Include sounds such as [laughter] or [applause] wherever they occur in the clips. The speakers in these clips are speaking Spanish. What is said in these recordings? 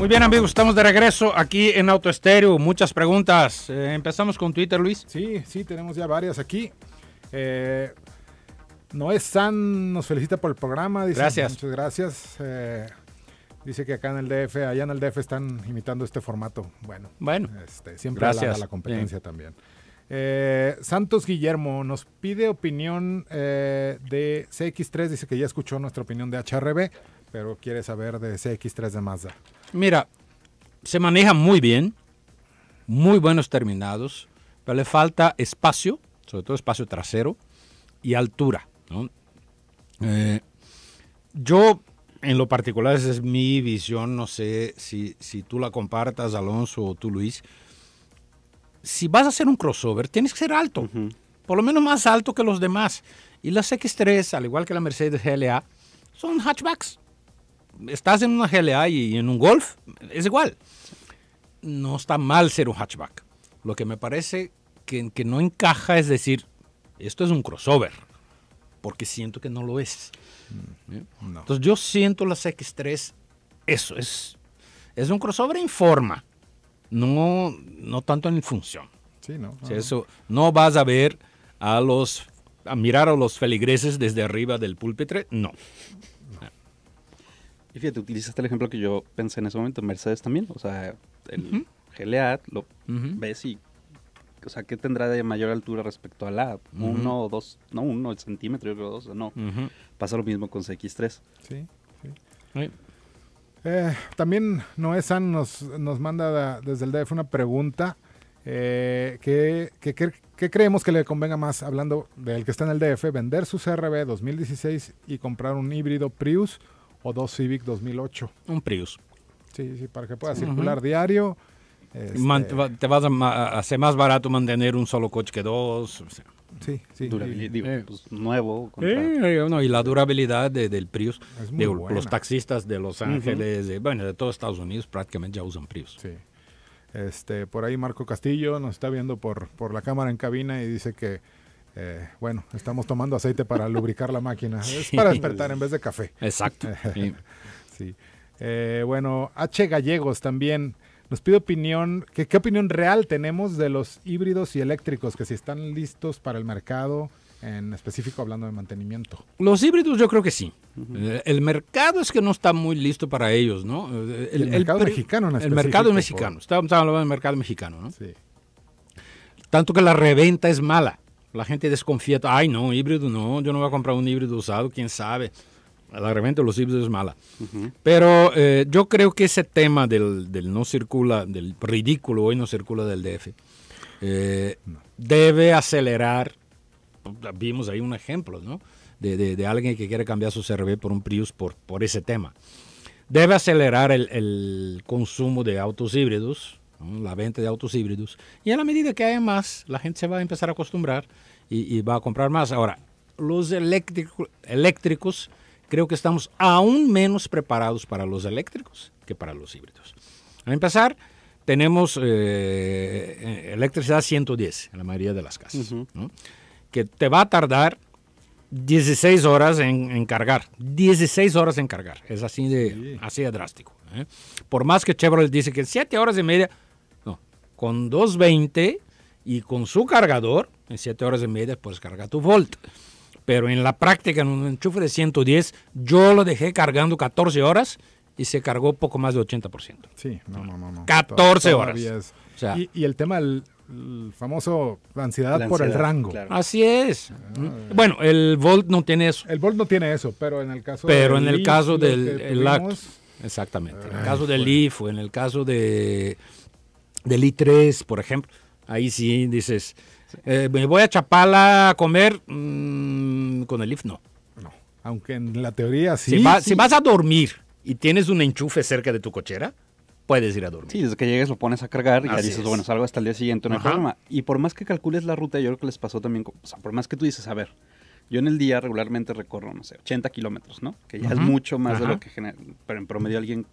Muy bien amigos, estamos de regreso aquí en Autoestéreo. Muchas preguntas. Eh, empezamos con Twitter, Luis. Sí, sí, tenemos ya varias aquí. Eh, Noé San nos felicita por el programa. Dice, gracias. Muchas gracias. Eh, dice que acá en el DF, allá en el DF están imitando este formato. Bueno, bueno. Este, siempre gracias. A la, competencia también. Eh, Santos Guillermo nos pide opinión eh, de CX3, dice que ya escuchó nuestra opinión de HRB, pero quiere saber de CX3 de Mazda. Mira, se maneja muy bien, muy buenos terminados, pero le falta espacio, sobre todo espacio trasero y altura. Eh, yo, en lo particular, esa es mi visión, no sé si, si tú la compartas, Alonso o tú, Luis si vas a hacer un crossover, tienes que ser alto, por lo menos más alto que los demás. Y las X3, al igual que la Mercedes GLA, son hatchbacks. Estás en una GLA y en un Golf, es igual. No está mal ser un hatchback. Lo que me parece que, que no encaja es decir, esto es un crossover, porque siento que no lo es. Mm, ¿Eh? Entonces yo siento las X3, eso es, es un crossover en forma no, no tanto en función. Sí, no. Ah. eso, no vas a ver a los, a mirar a los feligreses desde arriba del púlpitre, no. Y fíjate, utilizaste el ejemplo que yo pensé en ese momento, Mercedes también, o sea, el lo ves y, o sea, ¿qué tendrá de mayor altura respecto a la Uno o dos, no, uno el centímetro, yo dos, no. Pasa lo mismo con CX3. Sí, sí. Eh, también Noé San nos, nos manda desde el DF una pregunta. Eh, ¿qué, qué, qué, creemos que le convenga más, hablando del que está en el DF, vender su CRB 2016 y comprar un híbrido Prius o dos Civic 2008? Un Prius. Sí, sí, para que pueda circular diario. Este te vas a hacer más barato mantener un solo coche que dos. Sí, sí. Eh. Pues, nuevo. Eh, y la durabilidad del Prius. los taxistas de Los Ángeles, de, bueno, de todos Estados Unidos prácticamente ya usan Prius. Sí. Este, por ahí Marco Castillo nos está viendo por, por la cámara en cabina y dice que, eh, bueno, estamos tomando aceite para lubricar la máquina. [laughs] Es para despertar en vez de café. Exacto. [laughs] bueno, H. Gallegos también nos pide opinión, ¿qué opinión real tenemos de los híbridos y eléctricos? Que si están listos para el mercado, en específico hablando de mantenimiento. Los híbridos yo creo que sí. Eh, el, mercado es que no está muy listo para ellos, ¿no? Eh, el, mercado mexicano en El mercado mexicano, estamos hablando del mercado mexicano, ¿no? Sí. Tanto que la reventa es mala. La gente desconfía, ay no, híbrido no, yo no voy a comprar un híbrido usado, quién sabe la los híbridos es mala. Pero eh, yo creo que ese tema del, no circula, del ridículo hoy no circula del DF, eh, debe acelerar. Vimos ahí un ejemplo, ¿no? De, alguien que quiere cambiar su CRV por un Prius por, por ese tema. Debe acelerar el, consumo de autos híbridos, la venta de autos híbridos. Y a la medida que haya más, la gente se va a empezar a acostumbrar y, va a comprar más. Ahora, los eléctricos creo que estamos aún menos preparados para los eléctricos que para los híbridos. A empezar, tenemos eh, eh, electricidad 110 en la mayoría de las casas, que te va a tardar 16 horas en, cargar. 16 horas en cargar. Es así de, así de drástico. ¿eh? Por más que Chevrolet dice que 7 horas y media, no, con 220 y con su cargador, en 7 horas y media puedes cargar tu Volt pero en la práctica en un enchufe de 110 yo lo dejé cargando 14 horas y se cargó poco más de 80%. Sí, no, no, no. 14 horas. y, el tema del el famoso ansiedad, por el rango. Así es. Ah, eh. bueno, el Volt no tiene eso. El Volt no tiene eso, pero en el caso Pero en el caso del el Exactamente. en el caso del IF o en el caso del I3, por ejemplo, ahí sí dices, eh, me voy a Chapala a comer mm, con el IF, no. aunque en la teoría sí si, vas a dormir y tienes un enchufe cerca de tu cochera, puedes ir a dormir. Sí, desde que llegues lo pones a cargar y ya dices, bueno, salgo hasta el día siguiente, no hay Y por más que calcules la ruta, yo creo que les pasó también, o por más que tú dices, a ver, yo en el día regularmente recorro, no sé, 80 kilómetros, ¿no? Que ya es mucho más de lo que pero en promedio alguien...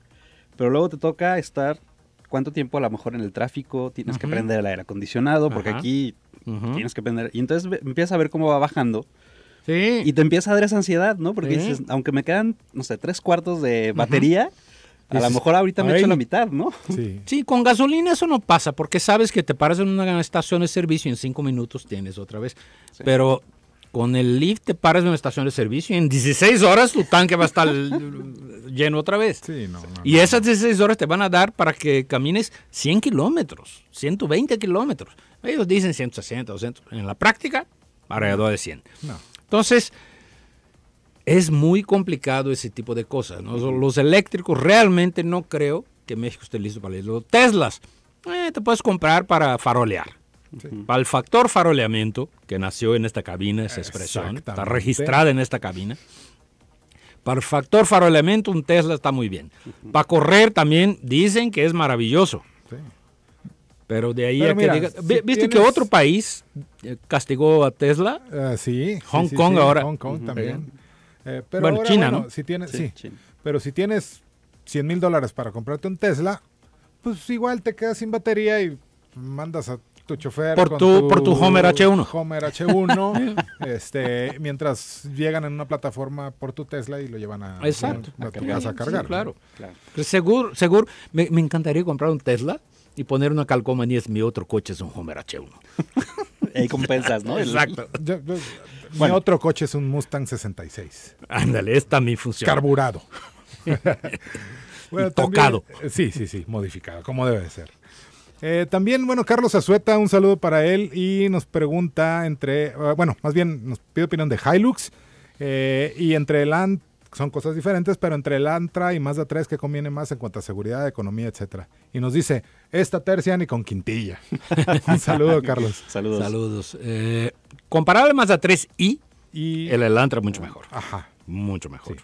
Pero luego te toca estar cuánto tiempo a lo mejor en el tráfico tienes que prender el aire acondicionado, porque aquí tienes que prender. Y entonces empiezas a ver cómo va bajando. Sí. Y te empieza a dar esa ansiedad, ¿no? Porque dices, aunque me quedan, no sé, tres cuartos de batería, a lo mejor ahorita me echo la mitad, ¿no? Sí. con gasolina eso no pasa, porque sabes que te paras en una estación de servicio y en cinco minutos tienes otra vez. Pero con el lift te paras de una estación de servicio y en 16 horas tu tanque va a estar [laughs] lleno otra vez. Sí, y esas 16 horas te van a dar para que camines 100 kilómetros, 120 kilómetros. Ellos dicen 160, 200. En la práctica, alrededor de 100. Entonces, es muy complicado ese tipo de cosas. Los eléctricos realmente no creo que México esté listo para eso. Teslas, eh, te puedes comprar para farolear para el factor faroleamiento, que nació en esta cabina, es expresión, está registrada en esta cabina. Para el factor faroleamiento, un Tesla está muy bien. Para correr también dicen que es maravilloso. Pero de ahí que diga, ¿Viste que otro país eh, castigó a Tesla? Ah, sí. Hong Kong ahora. Hong Kong eh, bueno, China, ¿no? sí, Pero si tienes 100 mil dólares para comprarte un Tesla, pues igual te quedas sin batería y mandas a tu chofer. Por, tu, por tu Homer H1. Homer H1, [laughs] este, mientras llegan en una plataforma por tu Tesla y lo llevan a, a, tu a cargar. claro. Seguro, seguro me, encantaría comprar un Tesla y poner una calcomanía, es mi otro coche, es un Homer H1. [laughs] Ahí compensas, ¿no? Exacto. Mi otro coche es un Mustang 66. Ándale, esta mi función. Carburado. [laughs] tocado. Eh, sí, sí, sí, modificado, como debe ser. Eh, también, bueno, Carlos Azueta, un saludo para él y nos pregunta entre, ah, bueno, más bien nos pide opinión de Hilux eh, y entre el ANT, son cosas diferentes, pero entre el Antra y Mazda 3, ¿qué conviene más en cuanto a seguridad, economía, etcétera? Y nos dice, esta tercia ni con quintilla. [laughs] un saludo, Carlos. Saludos. Saludos. Eh, comparado Mazda 3 y, el Elantra mucho mejor. Ajá. Mucho mejor.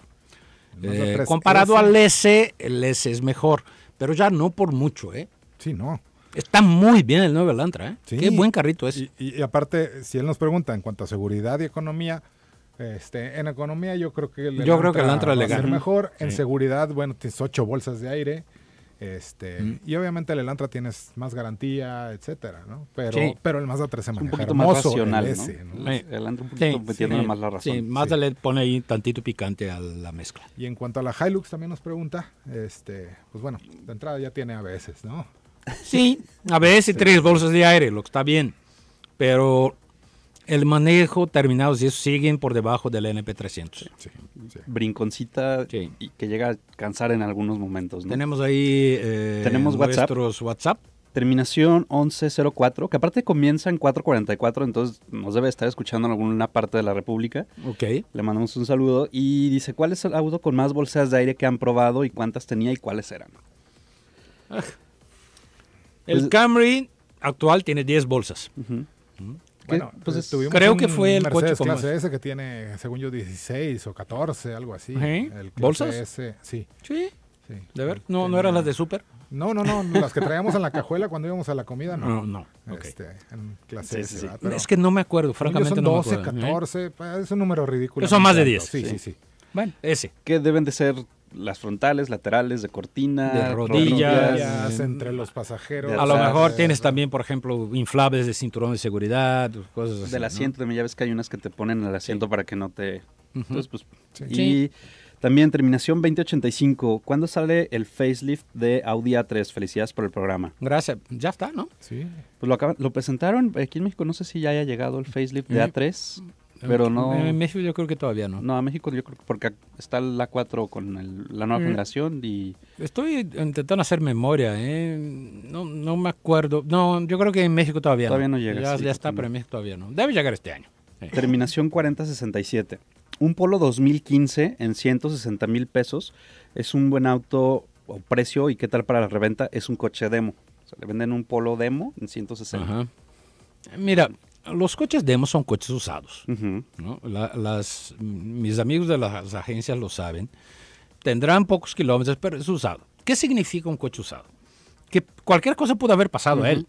comparado al S, el S es mejor, pero ya no por mucho, ¿eh? Sí, no. Está muy bien el nuevo Elantra, ¿eh? Qué buen carrito es. Y, aparte, si él nos pregunta en cuanto a seguridad y economía, este, en economía yo creo que el Elantra yo creo que el le mejor. En seguridad, bueno, tienes ocho bolsas de aire. Este, mm. y obviamente el Elantra tienes más garantía, etcétera, ¿no? Pero, pero el Mazda 3 se maneja un poquito más racional, el Elantra un poquito más la razón. Sí, Mazda le pone ahí tantito picante a la mezcla. Y en cuanto a la Hilux también nos pregunta, este, pues bueno, de entrada ya tiene ABS, ¿no? Sí, a veces tres bolsas de aire, lo que está bien. Pero el manejo terminado, y eso siguen por debajo del NP300. Sí, Brinconcita y que llega a cansar en algunos momentos. Tenemos ahí eh, ¿Tenemos WhatsApp? nuestros WhatsApp. Terminación 1104, que aparte comienza en 444, entonces nos debe estar escuchando en alguna parte de la República. Le mandamos un saludo y dice, ¿cuál es el auto con más bolsas de aire que han probado y cuántas tenía y cuáles eran? Ah. El pues, Camry actual tiene 10 bolsas. Bueno, pues, pues creo que fue el Mercedes coche clase S que tiene, según yo, 16 o 14, algo así. El ¿Bolsas? sí. Sí. De ver, no, no eran las de súper? No, no, no, las que traíamos en la cajuela cuando íbamos a la comida, no. No, no. Este, en clase S, es que no me acuerdo, francamente 12, no me acuerdo. 12, 14, es un número ridículo. Son más de 10. Sí, sí, sí. Bueno, ese. Que deben de ser las frontales, laterales, de cortina, de rodillas, entre los pasajeros. A lo mejor tienes también, por ejemplo, inflables de cinturón de seguridad, cosas así. Del asiento, de también ya ves que hay unas que te ponen en el asiento para que no te... Entonces, pues... Y también terminación 2085, ¿cuándo sale el facelift de Audi A3? Felicidades por el programa. Gracias, ya está, ¿no? Sí. Pues lo, lo presentaron, aquí en México no sé si ya haya llegado el facelift de mm. A3. Pero no. En México yo creo que todavía no. No, a México yo creo que porque está la 4 con la nueva mm. generación y. Estoy intentando hacer memoria, ¿eh? No, me acuerdo. No, yo creo que en México todavía, todavía no. no llega. Ya, está, pero en México todavía no. Debe llegar este año. Terminación 4067. Un Polo 2015 en 160 mil pesos es un buen auto o precio y qué tal para la reventa. Es un coche demo. Se le venden un Polo demo en 160. Ajá. Mira, los coches demos son coches usados. las, mis amigos de las agencias lo saben. Tendrán pocos kilómetros, pero es usado. ¿Qué significa un coche usado? Que cualquier cosa pudo haber pasado a él.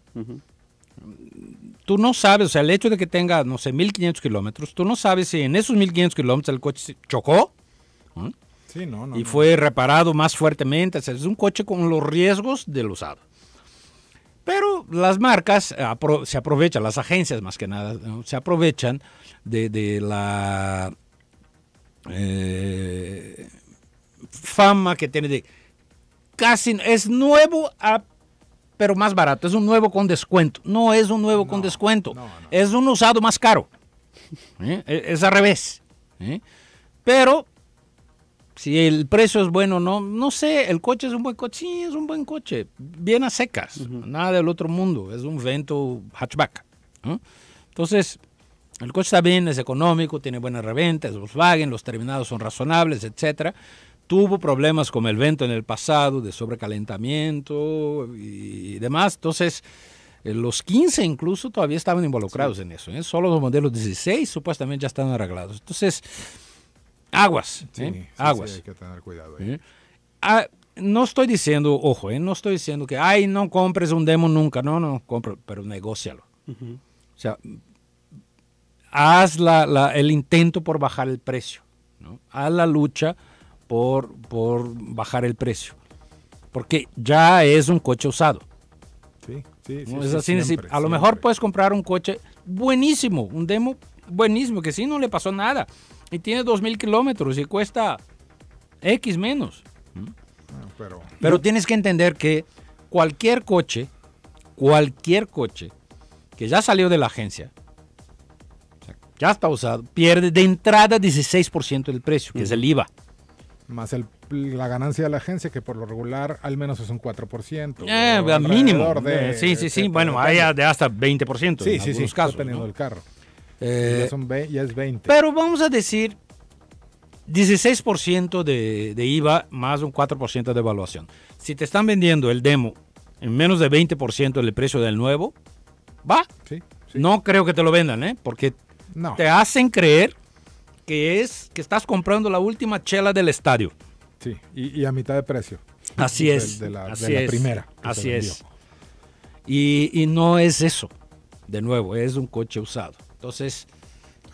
Tú no sabes, o sea, el hecho de que tenga, no sé, 1500 kilómetros, tú no sabes si en esos 1500 kilómetros el coche chocó y fue reparado más fuertemente. es un coche con los riesgos del usado. Pero las marcas eh, se aprovechan, las agencias más que nada, se aprovechan de, la eh, fama que tiene de casi es nuevo ah, pero más barato, es un nuevo con descuento. No es un nuevo con descuento, es un usado más caro. ¿eh? E, es al revés. Pero si el precio es bueno o no, no sé, el coche es un buen coche, sí, es un buen coche, bien a secas, nada del otro mundo, es un vento hatchback. Entonces, el coche está bien, es económico, tiene buena reventa, es Volkswagen, los terminados son razonables, etcétera. Tuvo problemas con el vento en el pasado, de sobrecalentamiento y demás, entonces... Eh, los 15 incluso todavía estaban involucrados en eso. ¿eh? Solo los modelos 16 supuestamente ya están arreglados. Entonces, Aguas. ¿eh? Aguas. hay que tener cuidado. Ahí. ¿Eh? Ah, no estoy diciendo, ojo, ¿eh? no estoy diciendo que, ay, no compres un demo nunca. No, no, compro, pero negocialo. O sea, haz el intento por bajar el precio. ¿no? Haz la lucha por, por bajar el precio. Porque ya es un coche usado. Sí, sí, sí. a lo mejor puedes comprar un coche buenísimo, un demo buenísimo, que sí no le pasó nada y tiene 2.000 kilómetros y cuesta X menos. Mm. Ah, pero, tienes que entender que cualquier coche, cualquier coche que ya salió de la agencia, ya está usado, pierde de entrada 16% del precio, que es el mm. IVA. Más la ganancia de la agencia, que por lo regular al menos es un 4%. Eh, mínimo. sí, sí, sí. Este bueno, hay hasta 20% sí, en sí, algunos sí, carro. Eh, ya, son es 20. Pero vamos a decir 16% de, de, IVA más un 4% de evaluación. Si te están vendiendo el demo en menos de 20% del precio del nuevo, va. No creo que te lo vendan, ¿eh? Porque no. te hacen creer que es que estás comprando la última chela del estadio. Sí, y, a mitad de precio. Así es. De, la, primera. Así es. y no es eso. De nuevo, es un coche usado. Entonces,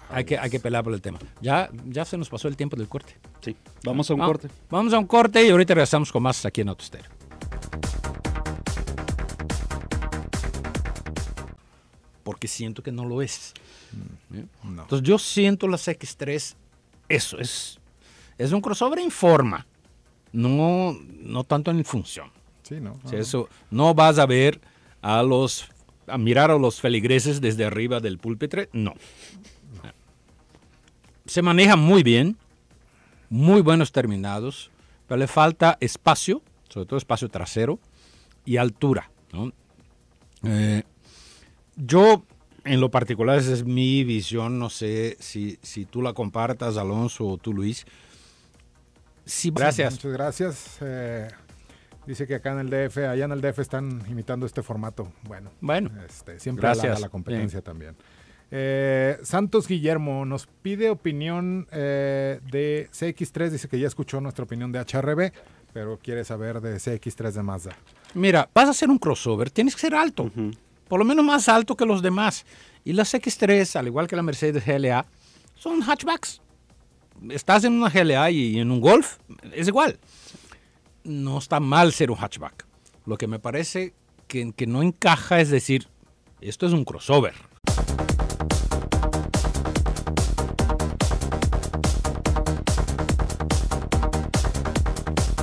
hay que, hay que pelar por el tema. Ya, ya se nos pasó el tiempo del corte. Sí, vamos a un ah, corte. Vamos a un corte y ahorita regresamos con más aquí en Autostero. Porque siento que no lo es. Mm, ¿Eh? Entonces yo siento las X3, eso es, es un crossover en forma, no, no tanto en función. Sí, no. Ah. eso, no vas a ver a los a mirar a los feligreses desde arriba del púlpitre, no. Se maneja muy bien, muy buenos terminados, pero le falta espacio, sobre todo espacio trasero, y altura. Eh, yo, en lo particular, esa es mi visión, no sé si, si tú la compartas, Alonso, o tú, Luis. Sí, gracias. Muchas gracias. Eh, Dice que acá en el DF, allá en el DF están imitando este formato. Bueno, bueno este, siempre a la, la, competencia también. Eh, Santos Guillermo nos pide opinión eh, de CX3, dice que ya escuchó nuestra opinión de HRB, pero quiere saber de CX3 de Mazda. Mira, vas a hacer un crossover, tienes que ser alto, por lo menos más alto que los demás. Y las CX3, al igual que la Mercedes GLA, son hatchbacks. Estás en una GLA y en un Golf, es igual no está mal ser un hatchback. Lo que me parece que, no encaja es decir, esto es un crossover.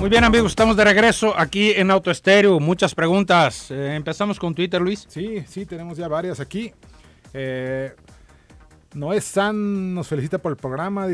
Muy bien amigos, estamos de regreso aquí en auto Autoestéreo. Muchas preguntas. Eh, empezamos con Twitter, Luis. Sí, sí, tenemos ya varias aquí. no eh, Noé San nos felicita por el programa.